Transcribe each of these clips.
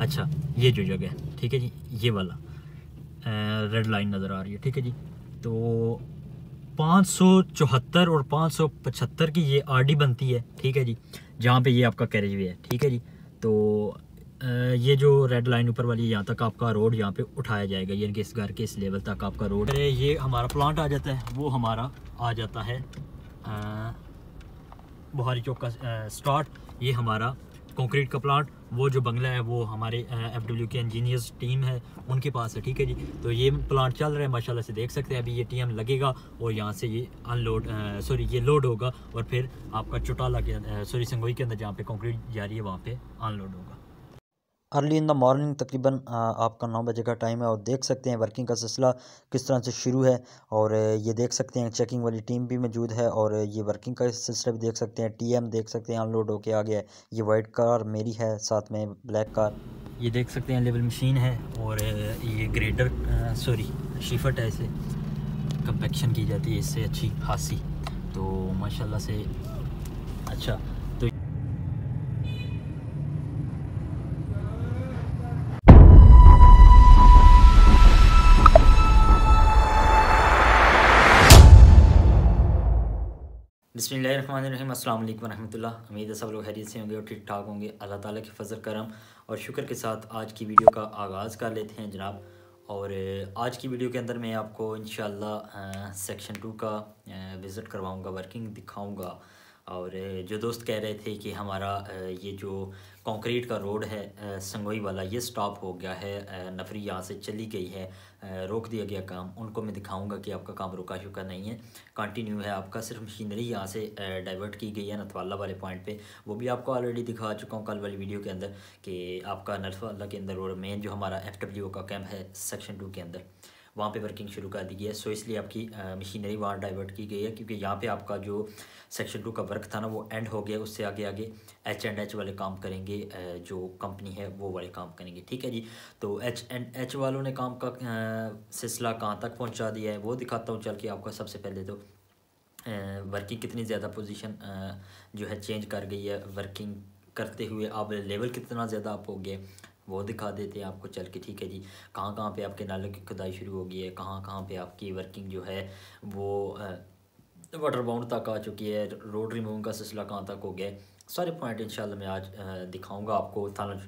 अच्छा ये जो जगह है ठीक है जी ये वाला रेड लाइन नज़र आ रही है ठीक है जी तो पाँच और पाँच की ये आर बनती है ठीक है जी जहाँ पे ये आपका कैरेज है ठीक है जी तो ये जो रेड लाइन ऊपर वाली यहाँ तक आपका रोड यहाँ पे उठाया जाएगा यानी कि इस घर के इस लेवल तक आपका रोड है ये हमारा प्लांट आ जाता है वो हमारा आ जाता है बुहारी चौक का स्टार्ट ये हमारा कंक्रीट का प्लांट वो जो बंगला है वो हमारे एफ डब्ल्यू के इंजीनियर्स टीम है उनके पास है ठीक है जी तो ये प्लांट चल रहा है माशाल्लाह से देख सकते हैं अभी ये टीएम लगेगा और यहाँ से ये अनलोड सॉरी ये लोड होगा और फिर आपका चौटाला के सॉरी संगोई के अंदर जहाँ पे कंक्रीट जा रही है वहाँ पे अनलोड होगा अर्ली इन द मॉर्निंग तकरीबन आपका नौ बजे का टाइम है और देख सकते हैं वर्किंग का सिलसिला किस तरह से शुरू है और ये देख सकते हैं चेकिंग वाली टीम भी मौजूद है और ये वर्किंग का सिलसिला भी देख सकते हैं टीएम देख सकते हैं अनलोड होके आ गया है ये वाइट कार मेरी है साथ में ब्लैक कार ये देख सकते हैं लेवल मशीन है और ये ग्रेडर सॉरी शिफट है इसे कंपेक्शन की जाती है इससे अच्छी खासी तो माशाला से अच्छा अस्सलाम वालेकुम रहमतुल्लाह उम्मीद है सब लोग हैरियत से होंगे और ठीक ठाक होंगे अल्लाह ताला के फजल करम और शुक्र के साथ आज की वीडियो का आगाज़ कर लेते हैं जनाब और आज की वीडियो के अंदर मैं आपको इन सेक्शन टू का विज़िट करवाऊँगा वर्किंग दिखाऊँगा और जो दोस्त कह रहे थे कि हमारा ये जो कंक्रीट का रोड है संगोई वाला ये स्टॉप हो गया है नफरी यहाँ से चली गई है रोक दिया गया काम उनको मैं दिखाऊंगा कि आपका काम रुका शुका नहीं है कंटिन्यू है आपका सिर्फ मशीनरी यहाँ से डाइवर्ट की गई है नथवाला वाले पॉइंट पे वो भी आपको ऑलरेडी दिखा चुका हूँ कल वाली वीडियो के अंदर कि आपका नथवाला के अंदर और मेन जो हमारा एफ का कैम्प है सेक्शन टू के अंदर वहाँ पे वर्किंग शुरू कर दी गई है सो इसलिए आपकी मशीनरी वहाँ डाइवर्ट की गई है क्योंकि यहाँ पे आपका जो सेक्शन टू का वर्क था ना वो एंड हो गया उससे आगे आगे एच एंड एच वाले काम करेंगे जो कंपनी है वो वाले काम करेंगे ठीक है जी तो एच एंड एच वालों ने काम का सिलसिला कहाँ तक पहुँचा दिया है वो दिखाता हूँ चल के आपका सबसे पहले तो वर्किंग कितनी ज़्यादा पोजिशन जो है चेंज कर गई है वर्किंग करते हुए अब लेवल कितना ज़्यादा अप हो गया वो दिखा देते हैं आपको चल के ठीक है जी कहाँ कहाँ पे आपके नालों की खुदाई शुरू हो गई है कहाँ कहाँ पे आपकी वर्किंग जो है वो वाटर बाउंड तक आ चुकी है रोड रिमूविंग का सिलसिला कहाँ तक हो गया है सारे पॉइंट इंशाल्लाह मैं आज दिखाऊंगा आपको थाना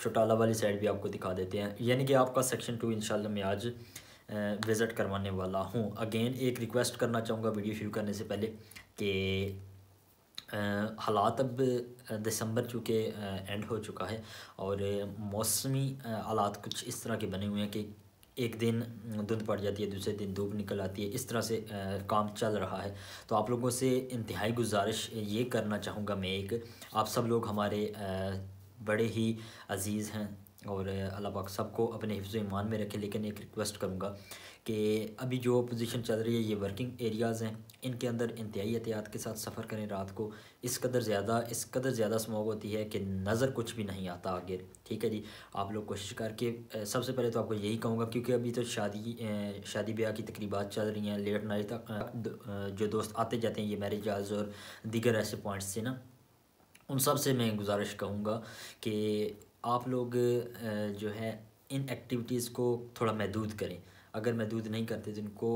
छोटाला वाली साइड भी आपको दिखा देते हैं यानी कि आपका सेक्शन टू इन मैं आज विज़िट करवाने वाला हूँ अगेन एक रिक्वेस्ट करना चाहूँगा वीडियो शुरू करने से पहले कि हालात अब दिसंबर चूँकि एंड हो चुका है और मौसमी हालात कुछ इस तरह के बने हुए हैं कि एक दिन धुंध पड़ जाती है दूसरे दिन धूप निकल आती है इस तरह से आ, काम चल रहा है तो आप लोगों से इंतहाई गुजारिश ये करना चाहूँगा मैं एक आप सब लोग हमारे आ, बड़े ही अजीज़ हैं और अल्लाह पाक सबको अपने हिफ्ज़ ईमान में रखें लेकिन एक रिक्वेस्ट करूँगा कि अभी जो पोजीशन चल रही है ये वर्किंग एरियाज़ हैं इनके अंदर इंतहाई एहतियात के साथ सफ़र करें रात को इस कदर ज़्यादा इस कदर ज़्यादा स्मोक होती है कि नज़र कुछ भी नहीं आता आगे ठीक है जी आप लोग कोशिश करके सबसे पहले तो आपको यही कहूँगा क्योंकि अभी तो शादी शादी ब्याह की तकरीबा चल रही हैं लेट नाइट तक जो दोस्त आते जाते हैं ये मैरिज हाल्स और दीगर ऐसे पॉइंट्स से ना उन सब से मैं गुजारिश कहूँगा कि आप लोग जो है इन एक्टिविटीज़ को थोड़ा महदूद करें अगर महदूद नहीं करते तो इनको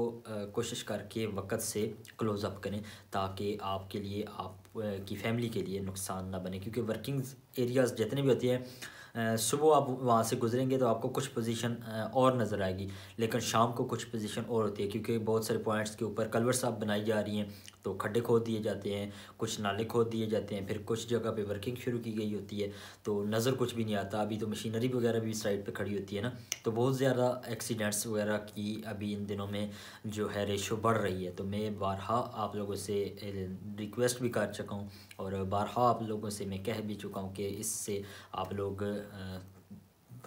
कोशिश करके वक़्त से क्लोज़ अप करें ताकि आपके लिए आप की फैमिली के लिए नुकसान ना बने क्योंकि वर्किंग्स एरियाज़ जितने भी होती है सुबह आप वहाँ से गुजरेंगे तो आपको कुछ पोजीशन और नज़र आएगी लेकिन शाम को कुछ पोजीशन और होती है क्योंकि बहुत सारे पॉइंट्स के ऊपर कलवर साहब बनाई जा रही हैं तो खड्डे खोद दिए जाते हैं कुछ नाले खोद दिए जाते हैं फिर कुछ जगह पे वर्किंग शुरू की गई होती है तो नज़र कुछ भी नहीं आता अभी तो मशीनरी वगैरह भी साइड पर खड़ी होती है ना तो बहुत ज़्यादा एक्सीडेंट्स वगैरह की अभी इन दिनों में जो है रेशो बढ़ रही है तो मैं बारहा आप लोगों से रिक्वेस्ट भी कर चुका हूँ और बारहा आप लोगों से मैं कह भी चुका हूँ कि इससे आप लोग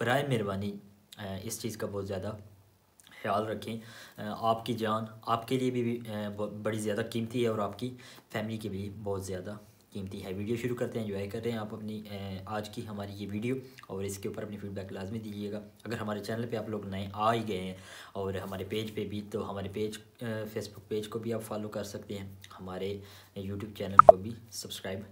बरए मेहरबानी इस चीज़ का बहुत ज़्यादा ख्याल रखें आपकी जान आपके लिए भी बड़ी ज़्यादा कीमती है और आपकी फैमिली के भी बहुत ज़्यादा कीमती है वीडियो शुरू करते हैं इन्जॉय कर रहे हैं आप अपनी आज की हमारी ये वीडियो और इसके ऊपर अपनी फीडबैक लाजमी दीजिएगा अगर हमारे चैनल पे आप लोग नए आ ही गए हैं और हमारे पेज पे भी तो हमारे पेज फेसबुक पेज को भी आप फॉलो कर सकते हैं हमारे यूट्यूब चैनल को भी सब्सक्राइब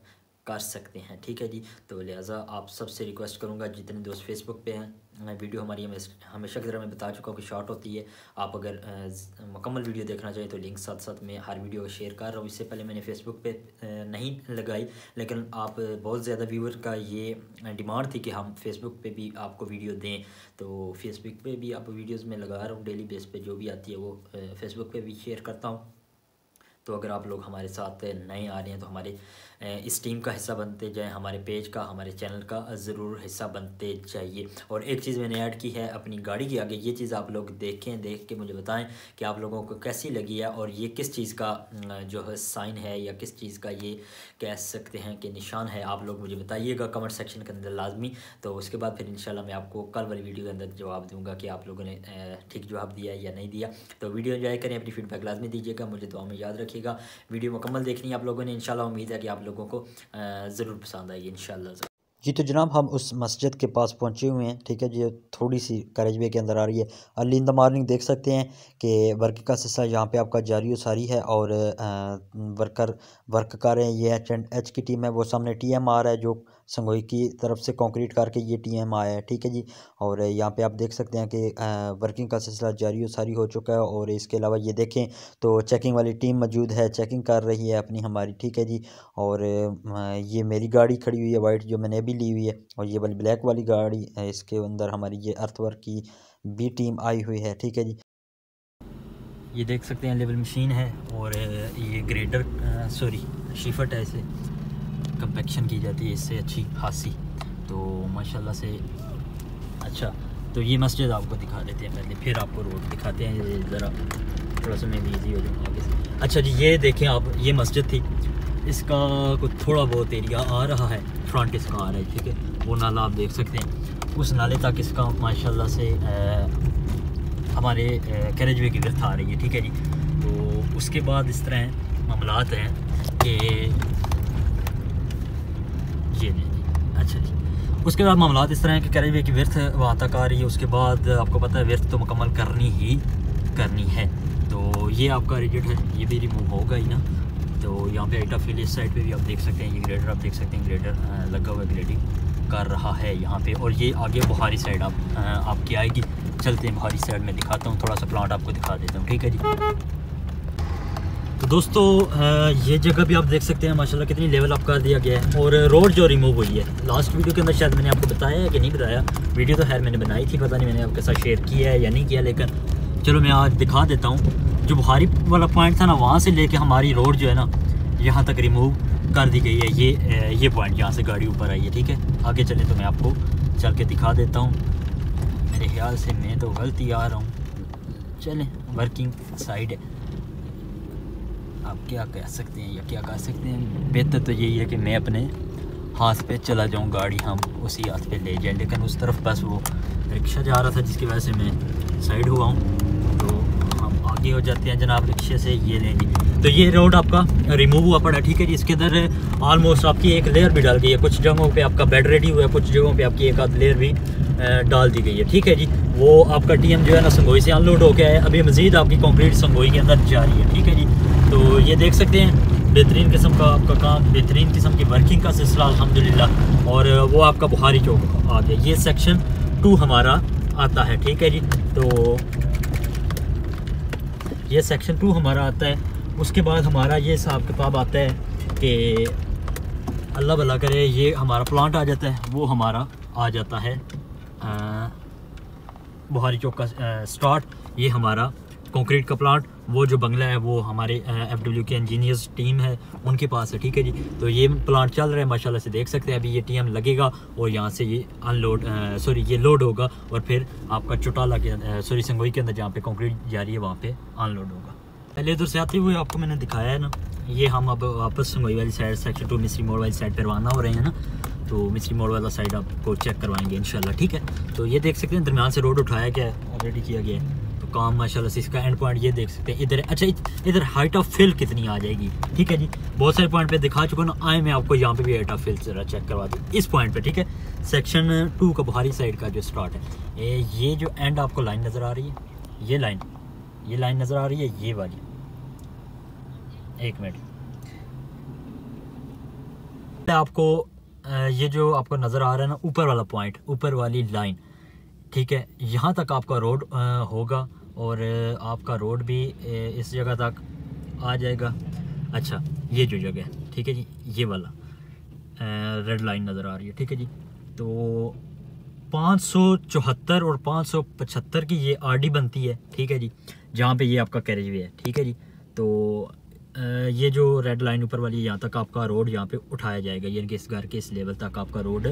कर सकते हैं ठीक है जी तो लिहाजा आप सबसे रिक्वेस्ट करूँगा जितने दोस्त फेसबुक पे हैं वीडियो हमारी हमेशा की तरह मैं बता चुका हूँ कि शॉर्ट होती है आप अगर मुकम्मल वीडियो देखना चाहें तो लिंक साथ साथ मैं हर वीडियो को शेयर कर रहा हूँ इससे पहले मैंने फेसबुक पे नहीं लगाई लेकिन आप बहुत ज़्यादा व्यूवर का ये डिमांड थी कि हम फेसबुक पे भी आपको वीडियो दें तो फेसबुक पे भी आप वीडियोज़ में लगा रहा हूँ डेली बेस पर जो भी आती है वो फेसबुक पर भी शेयर करता हूँ तो अगर आप लोग हमारे साथ नए आ रहे हैं तो हमारे इस टीम का हिस्सा बनते जाएँ हमारे पेज का हमारे चैनल का ज़रूर हिस्सा बनते जाइए और एक चीज़ मैंने ऐड की है अपनी गाड़ी के आगे ये चीज़ आप लोग देखें देख के मुझे बताएं कि आप लोगों को कैसी लगी है और ये किस चीज़ का जो है साइन है या किस चीज़ का ये कह सकते हैं कि निशान है आप लोग मुझे बताइएगा कमेंट सेक्शन के अंदर लाजमी तो उसके बाद फिर इन मैं आपको कल वाली वीडियो के अंदर जवाब दूँगा कि आप लोगों ने ठीक जवाब दिया या नहीं दिया तो वीडियो इन्जॉय करें अपनी फीडबैक लाजमी दीजिएगा मुझे दुआ में याद रखिएगा वीडियो मुकम्मल देखनी आप लोगों ने इनशाला उम्मीद है कि आप लोगों को ज़रूर पसंद आएगी इन जी तो जनाब हम उस मस्जिद के पास पहुंचे हुए हैं ठीक है जी थोड़ी सी करजबे के अंदर आ रही है अर्ली इन द मार्निंग देख सकते हैं कि वर्क का सिलसिला यहाँ पे आपका जारी सारी है और वर्कर वर्क कर रहे हैं ये एच एंड एच की टीम है वो सामने टी एम आर है जो संगोई की तरफ से कंक्रीट करके ये टीएम आया है ठीक है जी और यहाँ पे आप देख सकते हैं कि वर्किंग का सिलसिला जारी सारी हो चुका है और इसके अलावा ये देखें तो चेकिंग वाली टीम मौजूद है चेकिंग कर रही है अपनी हमारी ठीक है जी और ये मेरी गाड़ी खड़ी हुई है वाइट जो मैंने अभी ली हुई है और ये वाली ब्लैक वाली गाड़ी इसके अंदर हमारी ये अर्थवर्क की बी टीम आई हुई है ठीक है जी ये देख सकते हैं लेवल मशीन है और ये ग्रेटर सॉरी शिफट है इसे कंपेक्शन की जाती है इससे अच्छी खासी तो माशाल्लाह से अच्छा तो ये मस्जिद आपको दिखा देते हैं पहले फिर आपको रोड दिखाते हैं ज़रा थोड़ा सा मैं बिजी हो जाऊँगा आगे से अच्छा जी ये देखें आप ये मस्जिद थी इसका कुछ थोड़ा बहुत एरिया आ रहा है फ्रंट इसका आ रहा है ठीक है वो नाला आप देख सकते हैं उस नाले तक इसका माशा से आ, हमारे कैरेज वे की व्यर्थ आ रही है ठीक है जी तो उसके बाद इस तरह मामलात हैं कि ये जी जी अच्छा जी उसके बाद मामला इस तरह के करीब कि व्यर्थ वहाँ तक आ रही है उसके बाद आपको पता है व्यर्थ तो मुकम्मल करनी ही करनी है तो ये आपका रिजल्ट है ये भी रिमूव होगा ही ना तो यहाँ पे आइटा फील इस साइड पे भी आप देख सकते हैं ये ग्रेडर आप देख सकते हैं ग्रेडर लगा हुआ ग्रेडिंग कर रहा है यहाँ पे और ये आगे बुहारी साइड आप आपकी आएगी चलते हैं बुहारी साइड में दिखाता हूँ थोड़ा सा प्लांट आपको दिखा देता हूँ ठीक है जी तो दोस्तों ये जगह भी आप देख सकते हैं माशाल्लाह कितनी लेवल अप कर दिया गया है और रोड जो रिमूव हुई है लास्ट वीडियो के अंदर शायद मैंने आपको बताया है कि नहीं बताया वीडियो तो खैर मैंने बनाई थी पता नहीं मैंने आपके साथ शेयर किया है या नहीं किया लेकिन चलो मैं आज दिखा देता हूँ जो बुहारी वाला पॉइंट था ना वहाँ से लेके हमारी रोड जो है ना यहाँ तक रिमूव कर दी गई है ये ये पॉइंट यहाँ से गाड़ी ऊपर आई है ठीक है आगे चले तो मैं आपको चल के दिखा देता हूँ मेरे ख्याल से मैं तो गलती आ रहा हूँ चलें वर्किंग साइड है आप क्या कह सकते हैं या क्या कह सकते हैं बेहतर तो यही है कि मैं अपने हाथ पे चला जाऊँ गाड़ी हम उसी हाथ पे ले जाएं लेकिन उस तरफ बस वो रिक्शा जा रहा था जिसकी वजह से मैं साइड हुआ हूँ तो हम आगे हो जाते हैं जनाब रिक्शे से ये लेंगे तो ये रोड आपका रिमूव हुआ पड़ा ठीक है जी इसके अंदर ऑलमोस्ट आपकी एक लेयर भी डाल गई है कुछ जगहों पे आपका बेड रेडी हुआ है कुछ जगहों पे आपकी एक आध लेयर भी डाल दी गई है ठीक है जी वो आपका टीएम जो है ना संगोई से अनलोड हो गया है अभी मज़ीद आपकी कंक्रीट संगोई के अंदर जा रही है ठीक है जी तो ये देख सकते हैं बेहतरीन किस्म का आपका काम बेहतरीन किस्म की वर्किंग का सिलसिला अलहमदिल्ला और वो आपका बुहारी चौक आ गया ये सेक्शन टू हमारा आता है ठीक है जी तो ये सेक्शन टू हमारा आता है उसके बाद हमारा ये हिसाब किताब आता है कि अल्लाह भला करे ये हमारा प्लांट आ जाता है वो हमारा आ जाता है हाँ। बुहारी चौक का स्टार्ट ये हमारा कंक्रीट का प्लांट वो जो बंगला है वो हमारे एफ डब्ल्यू के इंजीनियर्स टीम है उनके पास है ठीक है जी तो ये प्लांट चल रहा है माशाल्लाह से देख सकते हैं अभी ये टी एम लगेगा और यहाँ से ये अनलोड सॉरी ये लोड होगा और फिर आपका चुटाला के सॉरी संगोई के अंदर जहाँ पे कंक्रीट जा रही है वहाँ पे अनलोड होगा पहले इधर से आते हुए आपको मैंने दिखाया है ना ये हम अब वापस संगोई वाली साइड सेक्शन टू मिसरी मोड़ वाली साइड पर रवाना हो रहे हैं ना तो मिस्री मोड़ वाला साइड आपको चेक करवाएंगे इन ठीक है तो ये देख सकते हैं दरमियान से रोड उठाया गया है ऑलरेडी किया गया है तो काम माशाल्लाह से इसका एंड पॉइंट ये देख सकते हैं इधर अच्छा इधर हाइट ऑफ फिल कितनी आ जाएगी ठीक है जी बहुत सारे पॉइंट पे दिखा चुका ना आए मैं आपको यहाँ पे भी हाइट ऑफ फिल ज़रा चेक करवा दूँ इस पॉइंट पे ठीक है सेक्शन टू का बाहरी साइड का जो स्टार्ट है ये जो एंड आपको लाइन नज़र आ रही है ये लाइन ये लाइन नज़र आ रही है ये वाली एक मिनट आपको ये जो आपको नज़र आ रहा है ना ऊपर वाला पॉइंट ऊपर वाली लाइन ठीक है यहाँ तक आपका रोड होगा और आपका रोड भी इस जगह तक आ जाएगा अच्छा ये जो जगह है ठीक है जी ये वाला रेड लाइन नज़र आ रही है ठीक है जी तो पाँच और पाँच की ये आर बनती है ठीक है जी जहाँ पे ये आपका कैरेज है ठीक है जी तो ये जो रेड लाइन ऊपर वाली यहाँ तक आपका रोड यहाँ पे उठाया जाएगा यानी कि इस घर के इस लेवल तक आपका रोड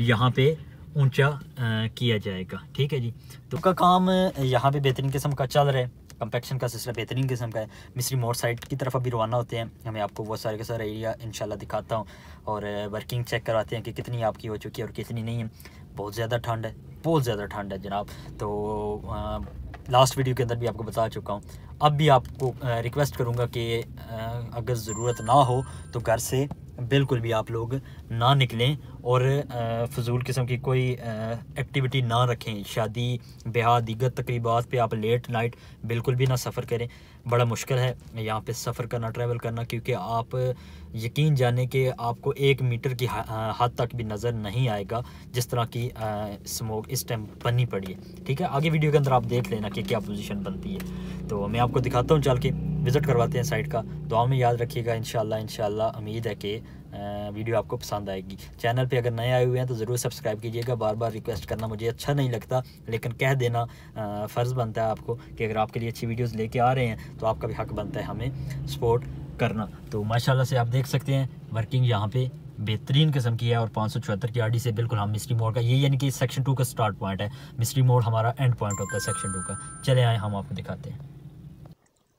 यहाँ पे ऊंचा किया जाएगा ठीक है जी तो का काम यहाँ पे बेहतरीन किस्म का चल रहा है कंपेक्शन का सिलसिला बेहतरीन किस्म का है मिस्री मोड़ साइड की तरफ अभी रवाना होते हैं हमें आपको वो सारे का सारा एरिया इंशाल्लाह दिखाता हूँ और वर्किंग चेक कराते हैं कि कितनी आपकी हो चुकी है और कितनी नहीं है बहुत ज़्यादा ठंड है बहुत ज़्यादा ठंड है जनाब तो लास्ट वीडियो के अंदर भी आपको बता चुका हूँ अब भी आपको रिक्वेस्ट करूँगा कि अगर ज़रूरत ना हो तो घर से बिल्कुल भी आप लोग ना निकलें और फजूल किस्म की कोई एक्टिविटी ना रखें शादी ब्याह दीगर तकरीबा पे आप लेट नाइट बिल्कुल भी ना सफ़र करें बड़ा मुश्किल है यहाँ पे सफ़र करना ट्रैवल करना क्योंकि आप यकीन जाने के आपको एक मीटर की हद तक भी नज़र नहीं आएगा जिस तरह की स्मोक इस टाइम बननी पड़ी है ठीक है आगे वीडियो के अंदर आप देख लेना कि क्या पोजीशन बनती है तो मैं आपको दिखाता हूँ चल के विज़िट करवाते हैं साइट का दुआ में याद रखिएगा इन शाला उम्मीद है कि वीडियो आपको पसंद आएगी चैनल पे अगर नए आए हुए हैं तो ज़रूर सब्सक्राइब कीजिएगा बार बार रिक्वेस्ट करना मुझे अच्छा नहीं लगता लेकिन कह देना फ़र्ज़ बनता है आपको कि अगर आपके लिए अच्छी वीडियोज़ लेके आ रहे हैं तो आपका भी हक बनता है हमें सपोर्ट करना तो माशाला से आप देख सकते हैं वर्किंग यहाँ पे बेहतरीन किस्म की है और पाँच सौ चौहत्तर की आर से बिल्कुल हम मिस्ट्री मोड़ का ये यानी कि सेक्शन टू का स्टार्ट पॉइंट है मिस्ट्री मोड़ हमारा एंड पॉइंट होता है सेक्शन टू का चले आए हम आपको दिखाते हैं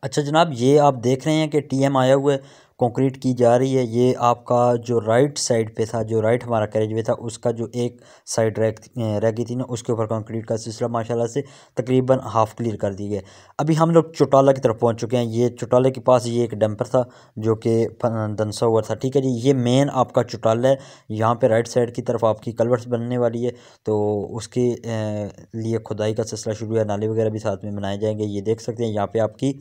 अच्छा जनाब ये आप देख रहे हैं कि टी एम आया हुआ है कंक्रीट की जा रही है ये आपका जो राइट साइड पे था जो राइट हमारा कैरेज वे था उसका जो एक साइड रह रह गई थी ना उसके ऊपर कंक्रीट का सिलसिला माशाल्लाह से तकरीबन हाफ क्लियर कर दी गए अभी हम लोग चौटाला की तरफ पहुंच चुके हैं ये चौटाले के पास ये एक डंपर था जो कि दंसा हुआ था ठीक है जी ये मेन आपका चौटाला है यहाँ पर राइट साइड की तरफ आपकी कलवर्स बनने वाली है तो उसके लिए खुदाई का सिलसिला शुरू है नाले वगैरह भी साथ में बनाए जाएंगे ये देख सकते हैं यहाँ पर आपकी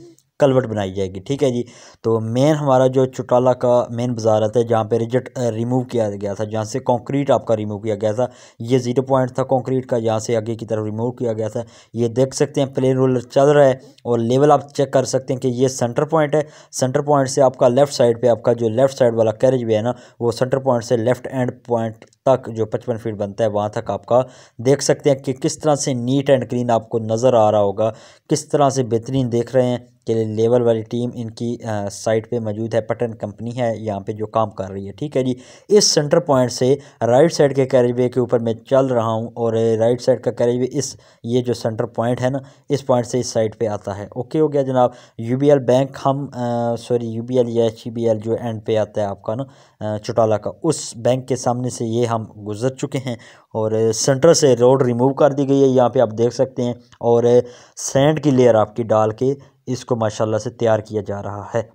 कलवट बनाई जाएगी ठीक है जी तो मेन हमारा जो चुटाला का मेन बाजार आता है जहाँ पे रिजट रिमूव किया गया था जहाँ से कंक्रीट आपका रिमूव किया गया था ये ज़ीरो पॉइंट था कंक्रीट का यहाँ से आगे की तरफ रिमूव किया गया था ये देख सकते हैं प्लेन रोलर चल रहा है और लेवल आप चेक कर सकते हैं कि ये सेंटर पॉइंट है सेंटर पॉइंट से आपका लेफ्ट साइड पर आपका जो लेफ्ट साइड वाला कैरेज भी है ना वो सेंटर पॉइंट से लेफ्ट एंड पॉइंट तक जो पचपन फीट बनता है वहाँ तक आपका देख सकते हैं कि किस तरह से नीट एंड क्लीन आपको नज़र आ रहा होगा किस तरह से बेहतरीन देख रहे हैं के लिए लेबर वाली टीम इनकी साइट पे मौजूद है पटन कंपनी है यहाँ पे जो काम कर रही है ठीक है जी इस सेंटर पॉइंट से राइट साइड के करीबे के ऊपर मैं चल रहा हूँ और राइट साइड का करीबे इस ये जो सेंटर पॉइंट है ना इस पॉइंट से इस साइड पर आता है ओके हो गया जनाब यू बैंक हम सॉरी यू बी या एच जो एंड पे आता है आपका ना चुटाला का उस बैंक के सामने से ये हम गुजर चुके हैं और सेंटर से रोड रिमूव कर दी गई है यहाँ पे आप देख सकते हैं और सैंड की लेयर आपकी डाल के इसको माशाल्लाह से तैयार किया जा रहा है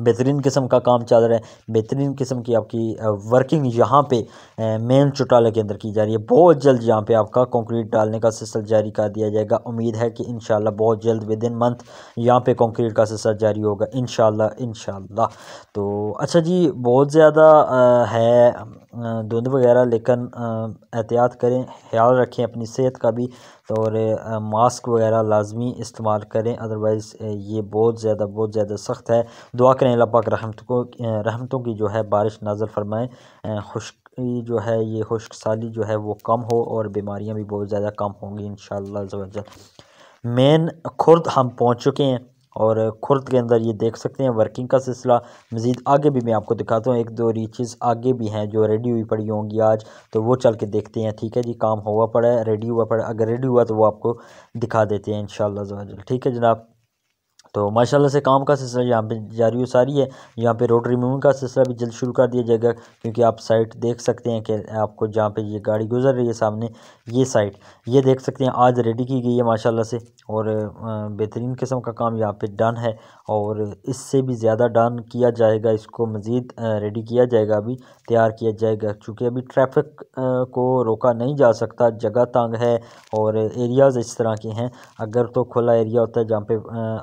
बेहतरीन किस्म का काम चल रहा है बेहतरीन किस्म की आपकी वर्किंग यहाँ पे मेन चौटाले के अंदर की जा रही है बहुत जल्द यहाँ पे आपका कंक्रीट डालने का सिलसिला जारी कर दिया जाएगा उम्मीद है कि इन बहुत जल्द विद इन मंथ यहाँ पे कंक्रीट का सिलसिला जारी होगा इन शाला तो अच्छा जी बहुत ज़्यादा है धुंध वगैरह लेकिन एहतियात करें ख्याल रखें अपनी सेहत का भी तो और मास्क वगैरह लाजमी इस्तेमाल करें अदरवाइज़ ये बहुत ज़्यादा बहुत ज़्यादा सख्त है दुआ करें अल्लाह पाक रहमत को रहमतों की जो है बारिश नाजर फरमाएँ खुश जो है ये खुश्क साली जो है वो कम हो और बीमारियाँ भी बहुत ज़्यादा कम होंगी इन मेन खुर्द हम पहुँच चुके हैं और खुर्द के अंदर ये देख सकते हैं वर्किंग का सिलसिला मज़ीद आगे भी मैं आपको दिखाता हूँ एक दो रीचेज़ आगे भी हैं जो रेडी हुई पड़ी होंगी आज तो वो चल के देखते हैं ठीक है जी काम हुआ पड़ा है रेडी हुआ पड़ा अगर रेडी हुआ तो वो आपको दिखा देते हैं इन शाला ठीक है जनाब तो माशाल्लाह से काम का सिलसिला यहाँ पे जारी हो सारी है यहाँ पे रोड रिमूविंग का सिलसिला भी जल्द शुरू कर दिया जाएगा क्योंकि आप साइट देख सकते हैं कि आपको जहाँ पे ये गाड़ी गुजर रही है सामने ये साइट ये देख सकते हैं आज रेडी की गई है माशाल्लाह से और बेहतरीन किस्म का काम यहाँ पर डन है और इससे भी ज़्यादा डन किया जाएगा इसको मज़ीद रेडी किया जाएगा अभी तैयार किया जाएगा चूँकि अभी ट्रैफिक को रोका नहीं जा सकता जगह तंग है और एरियाज़ इस तरह के हैं अगर तो खुला एरिया होता है जहाँ पे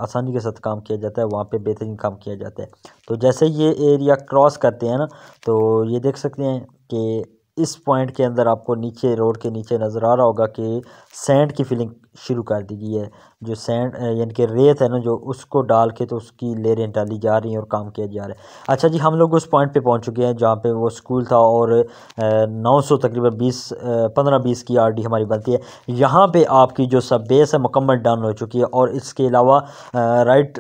आसानी के साथ काम किया जाता है वहाँ पे बेहतरीन काम किया जाता है तो जैसे ये एरिया क्रॉस करते हैं ना तो ये देख सकते हैं कि इस पॉइंट के अंदर आपको नीचे रोड के नीचे नज़र आ रहा होगा कि सैंड की फिलिंग शुरू कर दी गई है जो सैंड यानी कि रेत है ना जो उसको डाल के तो उसकी लेरें डाली जा रही हैं और काम किया जा रहा है अच्छा जी हम लोग उस पॉइंट पे पहुंच चुके हैं जहाँ पे वो स्कूल था और नौ सौ तकरीबन बीस पंद्रह बीस की आर डी हमारी बनती है यहाँ पे आपकी जो सब बेस है मुकम्मल डन हो चुकी है और इसके अलावा राइट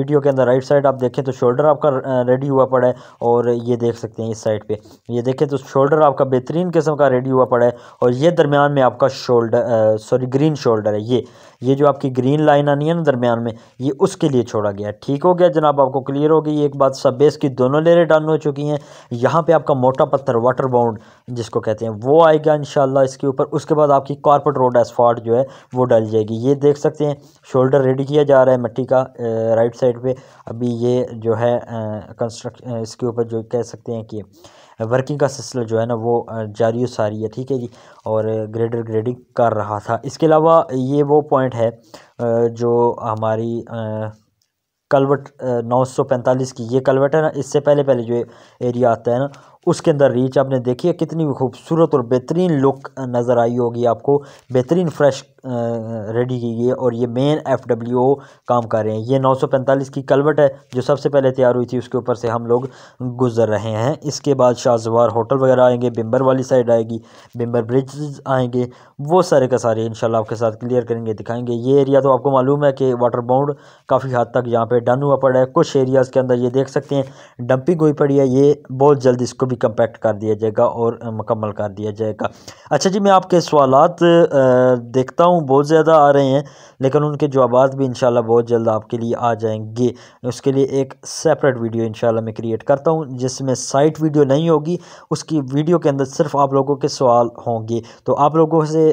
वीडियो के अंदर राइट साइड आप देखें तो शोल्डर आपका रेडी हुआ पड़ा है और ये देख सकते हैं इस साइड पर ये देखें तो शोल्डर आपका बेहतरीन किस्म का रेडी हुआ पड़ा है और ये दरमियान में आपका शोल्डर सॉरी ग्रीन शोल्डर है है ये ये जो आपकी ग्रीन लाइन आनी है ना दरमियान में ये उसके लिए छोड़ा गया है ठीक हो गया जनाब आपको क्लियर हो गई एक बात सब बेस की दोनों लेयरें डन हो चुकी हैं यहाँ पे आपका मोटा पत्थर वाटर बाउंड जिसको कहते हैं वो आएगा इन इसके ऊपर उसके बाद आपकी कारपेट रोड एसफाल्ट जो है वो डल जाएगी ये देख सकते हैं शोल्डर रेडी किया जा रहा है मिट्टी का राइट साइड पर अभी ये जो है कंस्ट्रक्ट इसके ऊपर जो कह सकते हैं कि वर्किंग का सिलसिला जो है ना वो जारी सारी है ठीक है जी और ग्रेडर ग्रेडिंग कर रहा था इसके अलावा ये वो पॉइंट है जो हमारी कलवट 945 की ये कलवट है ना इससे पहले पहले जो एरिया आता है ना उसके अंदर रीच आपने देखी है कितनी खूबसूरत और बेहतरीन लुक नज़र आई होगी आपको बेहतरीन फ्रेश रेडी की गई है और ये मेन एफ डब्ल्यू ओ काम कर रहे हैं ये 945 की कलवट है जो सबसे पहले तैयार हुई थी उसके ऊपर से हम लोग गुजर रहे हैं इसके बाद शाहजवार होटल वगैरह आएंगे बिम्बर वाली साइड आएगी बिम्बर ब्रिज आएंगे वो सारे का सारे इन आपके साथ क्लियर करेंगे दिखाएंगे ये एरिया तो आपको मालूम है कि वाटर बाउंड काफ़ी हद तक यहाँ पर डन हुआ पड़ा है कुछ एरियाज़ के अंदर ये देख सकते हैं डंपिंग हुई पड़ी है ये बहुत जल्द इसको भी कंपैक्ट कर दिया जाएगा और मुकम्मल कर दिया जाएगा अच्छा जी मैं आपके सवाल देखता हूँ बहुत ज़्यादा आ रहे हैं लेकिन उनके जवाब भी इन बहुत जल्द आपके लिए आ जाएंगे उसके लिए एक सेपरेट वीडियो इन मैं क्रिएट करता हूँ जिसमें साइट वीडियो नहीं होगी उसकी वीडियो के अंदर सिर्फ आप लोगों के सवाल होंगे तो आप लोगों से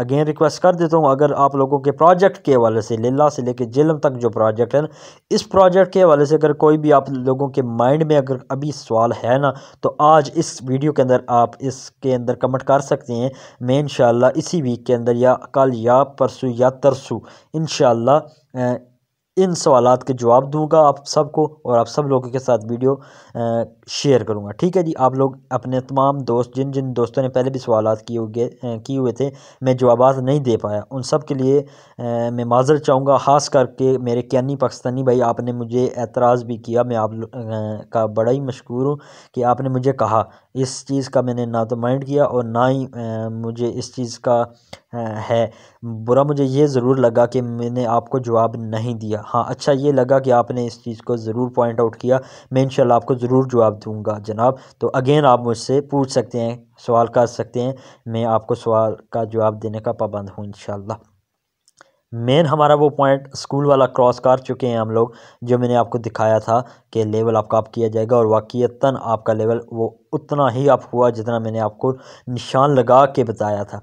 अगेन रिक्वेस्ट कर देता हूँ अगर आप लोगों के प्रोजेक्ट के हवाले से लिल्ला से लेकर जिलम तक जो प्रोजेक्ट है ना इस प्रोजेक्ट के हवाले से अगर कोई भी आप लोगों के माइंड में अगर अभी सवाल है ना तो आज इस वीडियो के अंदर आप इसके अंदर कमेंट कर सकते हैं मैं इन इसी वीक के अंदर या कल या परसों या तरसों इन इन सवाल के जवाब दूंगा आप सबको और आप सब लोगों के साथ वीडियो शेयर करूंगा ठीक है जी आप लोग अपने तमाम दोस्त जिन जिन दोस्तों ने पहले भी सवाल किए हुए किए हुए थे मैं जवाब नहीं दे पाया उन सब के लिए आ, मैं माजर चाहूँगा ख़ास करके मेरे कैनी पाकिस्तानी भाई आपने मुझे एतराज़ भी किया मैं आप आ, का बड़ा ही मशहूर हूँ कि आपने मुझे कहा इस चीज़ का मैंने ना तो माइंड किया और ना ही आ, मुझे इस चीज़ का है बुरा मुझे ये ज़रूर लगा कि मैंने आपको जवाब नहीं दिया हाँ अच्छा ये लगा कि आपने इस चीज़ को ज़रूर पॉइंट आउट किया मैं इन आपको ज़रूर जवाब दूँगा जनाब तो अगेन आप मुझसे पूछ सकते हैं सवाल कर सकते हैं मैं आपको सवाल का जवाब देने का पाबंद हूँ इन मेन हमारा वो पॉइंट स्कूल वाला क्रॉस कर चुके हैं हम लोग जो मैंने आपको दिखाया था कि लेवल आपका अप किया जाएगा और वाक़ता आपका लेवल वो उतना ही अप हुआ जितना मैंने आपको निशान लगा के बताया था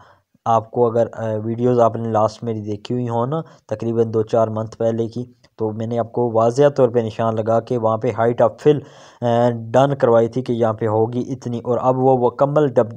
आपको अगर वीडियोस आपने लास्ट मेरी देखी हुई हो ना तकरीबन दो चार मंथ पहले की तो मैंने आपको वाजिया तौर पे निशान लगा के वहाँ पे हाइट ऑफ फिल डन करवाई थी कि यहाँ पे होगी इतनी और अब वो मुकम्मल जब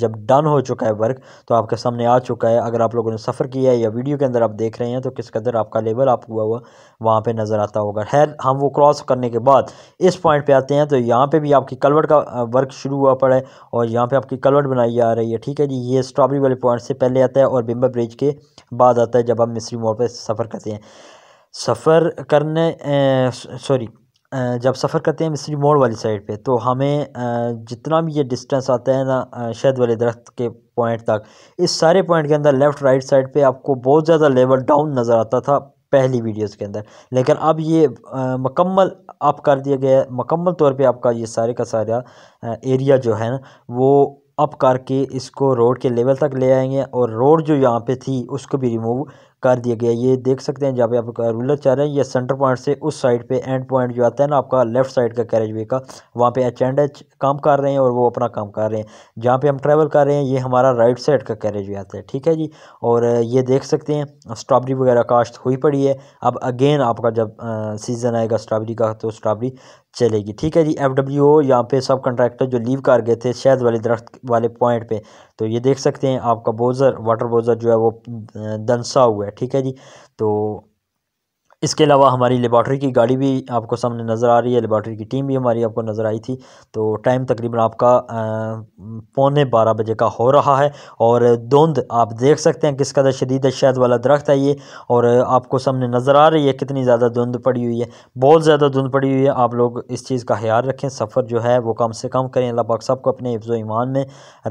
जब डन हो चुका है वर्क तो आपके सामने आ चुका है अगर आप लोगों ने सफ़र किया है या वीडियो के अंदर आप देख रहे हैं तो किस कदर आपका लेवल आप हुआ हुआ वहाँ पर नज़र आता होगा खैर हम वो क्रॉस करने के बाद इस पॉइंट पर आते हैं तो यहाँ पर भी आपकी कलवट का वर्क शुरू हुआ पड़ा है और यहाँ पर आपकी कलवट बनाई जा रही है ठीक है जी ये स्ट्रॉबेरी वाले पॉइंट से पहले आता है और बिम्बा ब्रिज के बाद आता है जब हम मिस्री मोड़ पर सफ़र करते हैं सफ़र करने सॉरी जब सफ़र करते हैं मिस्री मोड़ वाली साइड पे तो हमें जितना भी ये डिस्टेंस आता है ना शहद वाले दरख्त के पॉइंट तक इस सारे पॉइंट के अंदर लेफ़्ट राइट साइड पे आपको बहुत ज़्यादा लेवल डाउन नज़र आता था पहली वीडियोस के अंदर लेकिन अब ये मकम्मल अप कर दिया गया है मकम्मल तौर पे आपका ये सारे का सारा एरिया जो है ना वो अप करके इसको रोड के लेवल तक ले आएंगे और रोड जो यहाँ पे थी उसको भी रिमूव कर दिया गया ये देख सकते हैं जहाँ पे आपका रूलर चल रहा है ये सेंटर पॉइंट से उस साइड पे एंड पॉइंट जो आता है ना आपका लेफ्ट साइड का कैरेज वे का वहाँ पे एच एंड एच काम कर रहे हैं और वो अपना काम कर रहे हैं जहाँ पे हम ट्रैवल कर रहे हैं ये हमारा राइट साइड का कैरेज वे आता है ठीक है जी और ये देख सकते हैं स्ट्रॉबेरी वगैरह काश्त हुई पड़ी है अब अगेन आपका जब सीज़न आएगा स्ट्रॉबेरी का तो स्ट्रॉबेरी चलेगी ठीक है जी एफ डब्ल्यू ओ यहाँ पर सब कंट्रैक्टर जो लीव कर गए थे शहद वाले दरख्त वाले पॉइंट पे तो ये देख सकते हैं आपका बोजर वाटर बोजर जो है वो दंसा हुआ है ठीक है जी तो इसके अलावा हमारी लेबॉट्री की गाड़ी भी आपको सामने नज़र आ रही है लेबॉटरी की टीम भी हमारी आपको नज़र आई थी तो टाइम तकरीबन आपका पौने बारह बजे का हो रहा है और धुंध आप देख सकते हैं किस कदर शदीद शहद वाला दरख्त है ये और आपको सामने नज़र आ रही है कितनी ज़्यादा धुंध पड़ी हुई है बहुत ज़्यादा धुंध पड़ी हुई है आप लोग इस चीज़ का ख्याल रखें सफ़र जो है वो कम से कम करें अल्लाह पाक सबको अपने हिफ्ज़ ईमान में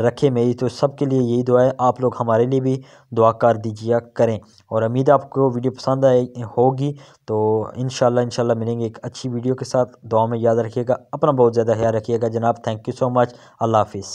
रखें मेरी तो के लिए यही दुआ है आप लोग हमारे लिए भी दुआ कर दीजिए करें और उम्मीद आपको वीडियो पसंद आए होगी तो इन शाला मिलेंगे एक अच्छी वीडियो के साथ दुआ में याद रखिएगा अपना बहुत ज़्यादा ख्याल रखिएगा जनाब थैंक यू सो मच अल्लाह हाफिज़